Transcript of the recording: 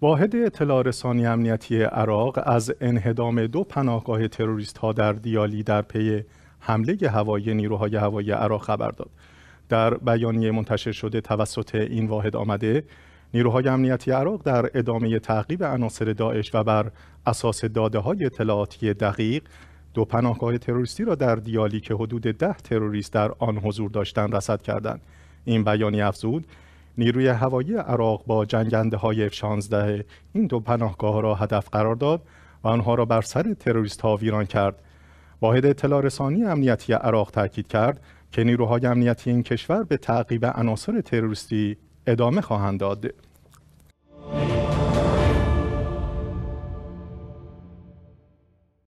واحد اطلاع رسانی امنیتی عراق از انهدام دو پناهگاه تروریست ها در دیالی در پی حمله هوایی نیروهای هوایی عراق خبر داد. در بیانیه منتشر شده توسط این واحد آمده نیروهای امنیتی عراق در ادامه تعقیب عناصر داعش و بر اساس داده های اطلاعاتی دقیق دو پناهگاه تروریستی را در دیالی که حدود ده تروریست در آن حضور داشتند رصد کردند این بیانیه افزود نیروی هوایی عراق با جنگنده های F-16 این دو پناهگاه را هدف قرار داد و آنها را بر سر تروریست ها ویران کرد. واحد اطلاع رسانی امنیتی عراق تاکید کرد که نیروهای امنیتی این کشور به تعقیب عناصر تروریستی ادامه خواهند داد.